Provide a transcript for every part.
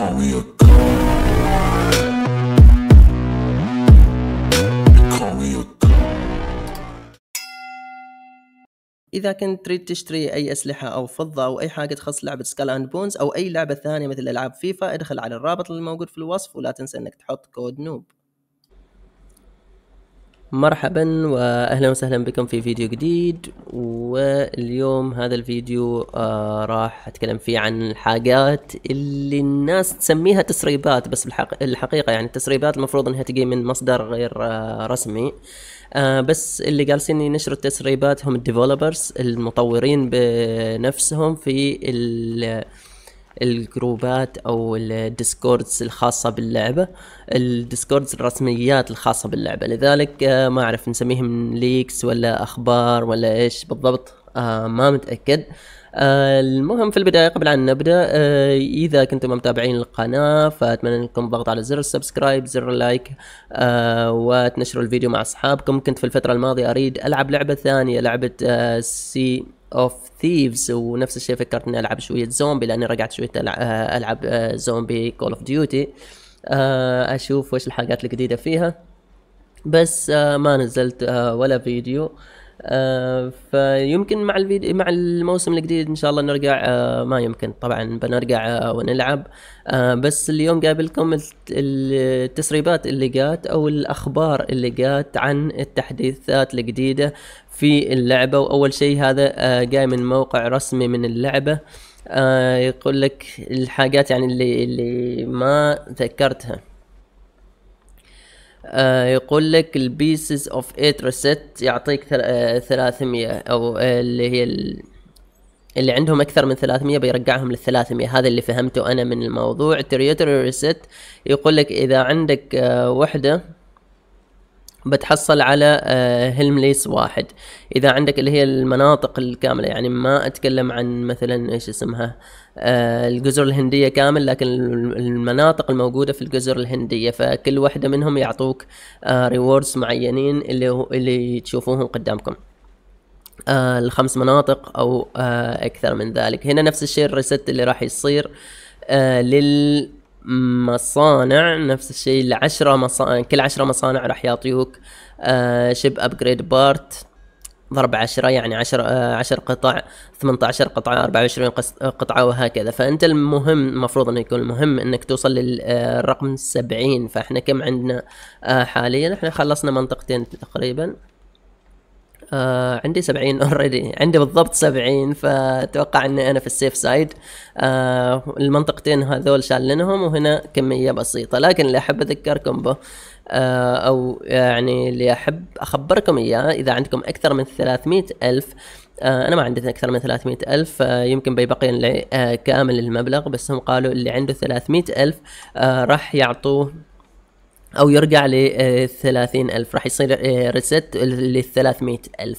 call me a اذا كنت تريد تشتري اي اسلحه او فضه او اي حاجه تخص لعبه سكال اند بونز او اي لعبه ثانيه مثل العاب فيفا ادخل على الرابط الموجود في الوصف ولا تنسى انك تحط كود نوب مرحبا واهلا وسهلا بكم في فيديو جديد واليوم هذا الفيديو آه راح اتكلم فيه عن الحاجات اللي الناس تسميها تسريبات بس بالحق... الحقيقة يعني التسريبات المفروض انها تجي من مصدر غير آه رسمي آه بس اللي جالسين ينشروا التسريبات هم الديفلوبرز المطورين بنفسهم في ال... الجروبات او الديسكوردز الخاصه باللعبه الديسكوردز الرسميات الخاصه باللعبه لذلك آه، ما اعرف نسميهم ليكس ولا اخبار ولا ايش بالضبط آه ما متاكد آه المهم في البداية قبل أن نبدأ آه إذا كنتم متابعين القناة فأتمنى أنكم ضغط على زر السبسكرايب زر اللايك آه وتنشروا الفيديو مع أصحابكم كنت في الفترة الماضية أريد ألعب لعبة ثانية لعبة سي اوف ثيفز ونفس الشيء فكرت اني العب شويه زومبي لاني رجعت شويه آه، العب آه، زومبي كول اوف ديوتي اشوف وش الحاجات الجديده فيها بس آه، ما نزلت ولا فيديو آه، فيمكن مع الفيديو مع الموسم الجديد ان شاء الله نرجع آه ما يمكن طبعا بنرجع آه ونلعب آه، بس اليوم قابلكم التسريبات اللي جات او الاخبار اللي جات عن التحديثات الجديده في اللعبه واول شيء هذا آه، جاي من موقع رسمي من اللعبه يقول لك الحاجات يعني اللي اللي ما ذكرتها آه، يقول لك البيسز اوف ايت ريست يعطيك 300 آه، او آه، اللي هي اللي عندهم اكثر من 300 بيرجعهم لل 300 هذا اللي فهمته انا من الموضوع التريوتري ريست يقول لك اذا عندك وحده بتحصل على هلمليس آه، واحد اذا عندك اللي هي المناطق الكامله يعني ما اتكلم عن مثلا ايش اسمها آه، الجزر الهنديه كامل لكن المناطق الموجوده في الجزر الهنديه فكل واحده منهم يعطوك ريوردز آه، معينين اللي اللي تشوفوهم قدامكم الخمس مناطق او اكثر من ذلك هنا نفس الشيء الريست اللي راح يصير لل مصانع نفس الشيء العشرة مصانع كل عشرة مصانع راح يعطيوك آه شيب ابجريد بارت ضرب عشرة يعني عشر, آه عشر قطع ثمانية عشر قطعة أربعة وعشرين آه، قطعة وهكذا فأنت المهم المفروض أنه يكون المهم أنك توصل للرقم آه، سبعين فإحنا كم عندنا آه حاليا إحنا خلصنا منطقتين تقريبا آه عندي 70 اوريدي عندي بالضبط 70 فاتوقع اني انا في السيف سايد آه المنطقتين هذول شالنهم وهنا كميه بسيطه لكن اللي احب اذكركم به آه او يعني اللي احب اخبركم اياه اذا عندكم اكثر من 300 الف آه، انا ما عندي اكثر من 300 الف آه، يمكن بيبقي آه، كامل المبلغ بس هم قالوا اللي عنده 300 الف راح يعطوه او يرجع ل 30000 آه، راح يصير ريست آه، لل 300000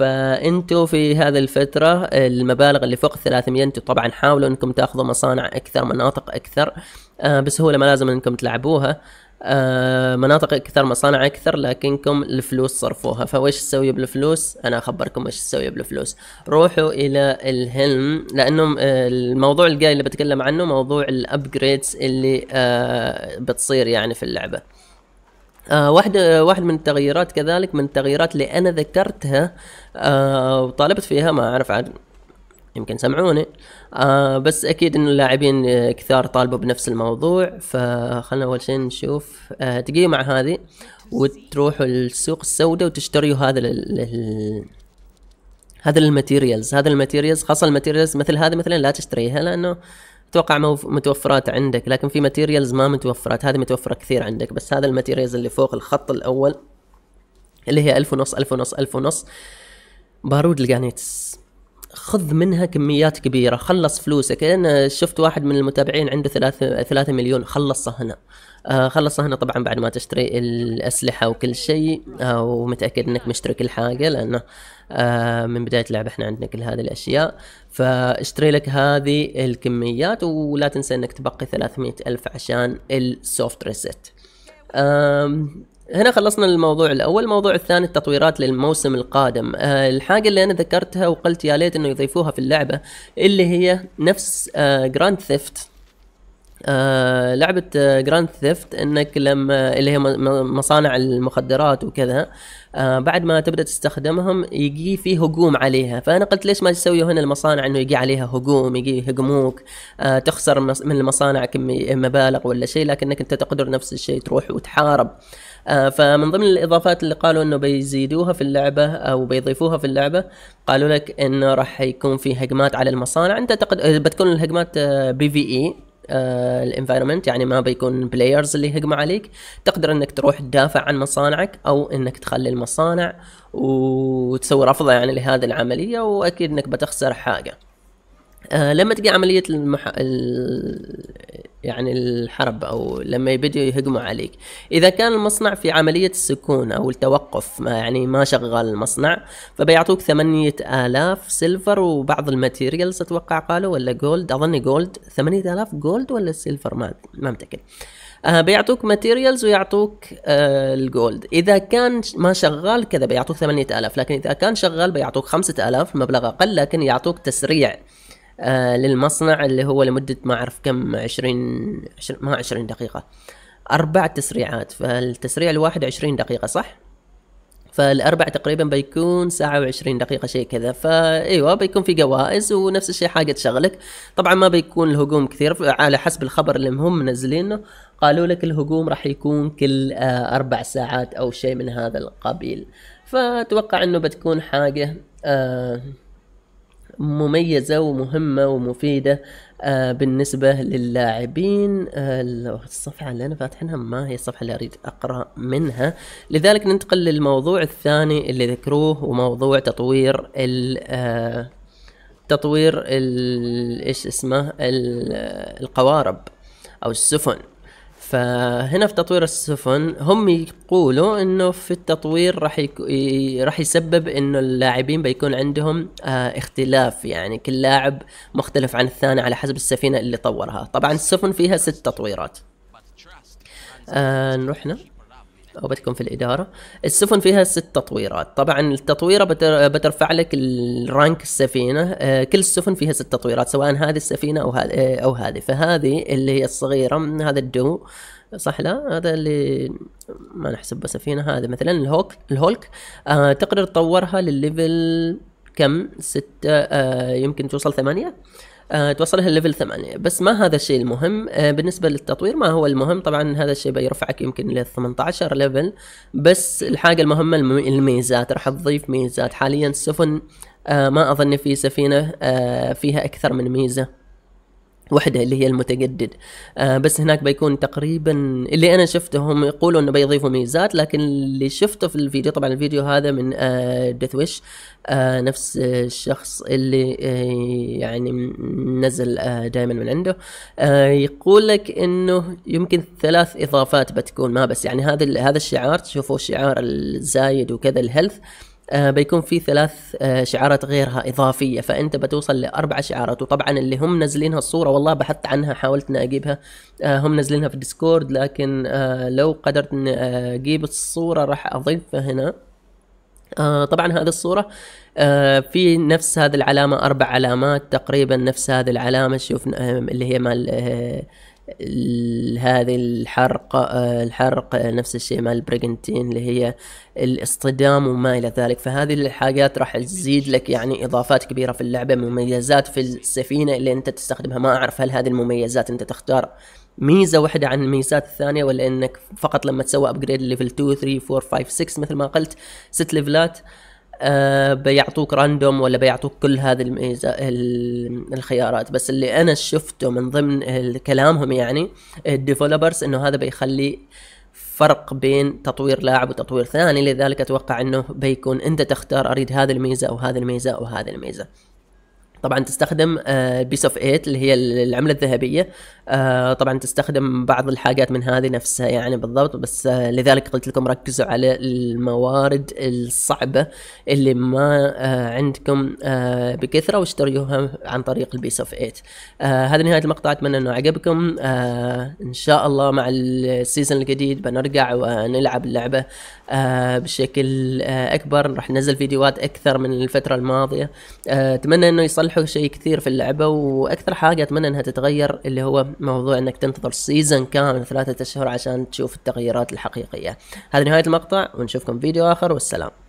فانتوا في هذه الفترة المبالغ اللي فوق 300 انتوا طبعا حاولوا انكم تاخذوا مصانع اكثر مناطق اكثر آه، بسهولة ما لازم انكم تلعبوها آه، مناطق اكثر مصانع اكثر لكنكم الفلوس صرفوها فويش تسوي بالفلوس انا اخبركم ايش تسوي بالفلوس روحوا الى الهلم لانه آه، الموضوع الجاي اللي بتكلم عنه موضوع الابجريدز اللي بتصير يعني في اللعبه آه واحدة آه، واحد من التغييرات كذلك من التغييرات اللي انا ذكرتها آه وطالبت فيها ما اعرف عاد يمكن سمعوني آه بس اكيد انه اللاعبين كثار طالبوا بنفس الموضوع فخلنا اول شيء نشوف آه تجي مع هذه وتروحوا السوق السوداء وتشتريوا هذا ال هذا الماتيريالز هذا الماتيريالز خاصه الماتيريالز مثل هذه مثلا لا تشتريها لانه توقع متوفرات عندك لكن في ماتيريالز ما متوفرات هذه متوفره كثير عندك بس هذا الماتيريالز اللي فوق الخط الاول اللي هي ألف ونص ألف ونص ألف ونص بارود الجانيتس خذ منها كميات كبيره خلص فلوسك انا شفت واحد من المتابعين عنده 3 3 مليون خلصها هنا آه خلصها هنا طبعا بعد ما تشتري الاسلحه وكل شيء آه ومتاكد انك مشتري كل حاجه لانه آه من بدايه اللعبه احنا عندنا كل هذه الاشياء فاشتري لك هذه الكميات ولا تنسى انك تبقي 300 الف عشان السوفت ريست هنا خلصنا الموضوع الاول الموضوع الثاني التطويرات للموسم القادم أه الحاجه اللي انا ذكرتها وقلت يا ليت انه يضيفوها في اللعبه اللي هي نفس أه جراند ثيفت آه لعبة جراند آه، ثيفت انك لما اللي هي مصانع المخدرات وكذا آه بعد ما تبدا تستخدمهم يجي في هجوم عليها فانا قلت ليش ما تسوي هنا المصانع انه يجي عليها هجوم يجي يهجموك آه تخسر من المصانع مبالغ ولا شيء لكنك انت تقدر نفس الشيء تروح وتحارب آه، فمن ضمن الاضافات اللي قالوا انه بيزيدوها في اللعبه او بيضيفوها في اللعبه قالوا لك انه راح يكون في هجمات على المصانع انت تقد... آه، بتكون الهجمات آه، بي في اي الانفايرمنت يعني ما بيكون بلايرز اللي يهجموا عليك تقدر انك تروح تدافع عن مصانعك او انك تخلي المصانع وتسوي رفضه يعني لهذه العمليه واكيد انك بتخسر حاجه آه لما تجي عملية المح... ال... يعني الحرب او لما يبدوا يهجموا عليك اذا كان المصنع في عملية السكون او التوقف ما يعني ما شغال المصنع فبيعطوك ثمانية آلاف سيلفر وبعض الماتيريالز اتوقع قالوا ولا جولد اظن جولد ثمانية آلاف جولد ولا سيلفر ما ما متأكد آه بيعطوك ماتيريالز ويعطوك آه الجولد اذا كان ما شغال كذا بيعطوك 8000 لكن اذا كان شغال بيعطوك 5000 مبلغ اقل لكن يعطوك تسريع آه، للمصنع اللي هو لمدة ما أعرف كم عشرين, عشر ما عشرين دقيقة أربع تسريعات فالتسريع الواحد عشرين دقيقة صح؟ فالأربع تقريبا بيكون ساعة وعشرين دقيقة شيء كذا فأيوة بيكون في جوائز ونفس الشيء حاجة تشغلك طبعا ما بيكون الهجوم كثير على حسب الخبر اللي هم منزلينه قالوا لك الهجوم راح يكون كل آه، أربع ساعات أو شيء من هذا القبيل فأتوقع أنه بتكون حاجة آه مميزة ومهمة ومفيدة آه، بالنسبة للاعبين آه، الصفحة اللي أنا فاتحينها ما هي الصفحة اللي أريد أقرأ منها لذلك ننتقل للموضوع الثاني اللي ذكروه وموضوع تطوير ال آه، تطوير ال ايش اسمه القوارب او السفن فهنا في تطوير السفن هم يقولوا انه في التطوير راح يك... راح يسبب انه اللاعبين بيكون عندهم آه اختلاف يعني كل لاعب مختلف عن الثاني على حسب السفينه اللي طورها طبعا السفن فيها ست تطويرات آه نروحنا او بتكون في الاداره السفن فيها ست تطويرات طبعا التطويره بترفع لك الرانك السفينه آه، كل السفن فيها ست تطويرات سواء هذه السفينه او هذه آه، او هذه فهذه اللي هي الصغيره هذا الدو صح لا هذا اللي ما نحسبه سفينه هذا مثلا الهوك الهولك آه تقدر تطورها للليفل كم ستة آه يمكن توصل ثمانية آه، توصلها لليفل 8 بس ما هذا الشيء المهم آه، بالنسبه للتطوير ما هو المهم طبعا هذا الشيء بيرفعك يمكن إلى 18 ليفل بس الحاجه المهمه الميزات راح تضيف ميزات حاليا السفن آه، ما اظن في سفينه فيها اكثر من ميزه وحدة اللي هي المتجدد آه بس هناك بيكون تقريبا اللي انا شفته هم يقولوا انه بيضيفوا ميزات لكن اللي شفته في الفيديو طبعا الفيديو هذا من آه ديث ويش آه نفس الشخص اللي آه يعني نزل آه دائما من عنده آه يقول لك انه يمكن ثلاث اضافات بتكون ما بس يعني هذا هذا الشعار تشوفوا شعار الزايد وكذا الهيلث آه، بيكون في ثلاث آه، شعارات غيرها اضافيه فانت بتوصل لاربع شعارات وطبعا اللي هم نازلينها الصوره والله بحثت عنها حاولت اني اجيبها آه، هم نزلينها في الديسكورد لكن لو قدرت اني اجيب الصوره راح اضيفها هنا طبعا هذه الصورة في نفس هذه العلامة أربع علامات تقريبا نفس هذه العلامة شوف اللي هي مال هذه الحرق الحرق نفس الشيء مع البريجنتين اللي هي الاصطدام وما الى ذلك فهذه الحاجات راح تزيد لك يعني اضافات كبيره في اللعبه مميزات في السفينه اللي انت تستخدمها ما اعرف هل هذه المميزات انت تختار ميزه واحده عن الميزات الثانيه ولا انك فقط لما تسوي ابجريد ليفل 2 3 4 5 6 مثل ما قلت ست ليفلات آه آه، بيعطوك راندوم ولا بيعطوك كل هذه الميزة الخيارات بس اللي أنا شفته من ضمن كلامهم يعني الديفلوبرز إنه هذا بيخلي فرق بين تطوير لاعب وتطوير ثاني لذلك أتوقع إنه بيكون أنت تختار أريد هذه الميزة أو هذه الميزة أو هذه الميزة طبعا تستخدم بيس اوف 8 اللي هي العمله الذهبيه آه، طبعا تستخدم بعض الحاجات من هذه نفسها يعني بالضبط بس آه، لذلك قلت لكم ركزوا على الموارد الصعبه اللي ما آه، عندكم بكثره واشتريوها عن طريق البيس اوف 8 هذا نهايه المقطع اتمنى انه عجبكم ان شاء الله مع السيزون الجديد بنرجع ونلعب اللعبه بشكل اكبر راح ننزل فيديوهات اكثر من الفتره الماضيه اتمنى انه يصلح الحق شيء كثير في اللعبه واكثر حاجه اتمنى انها تتغير اللي هو موضوع انك تنتظر سيزن كامل ثلاثة اشهر عشان تشوف التغييرات الحقيقيه هذه نهايه المقطع ونشوفكم فيديو اخر والسلام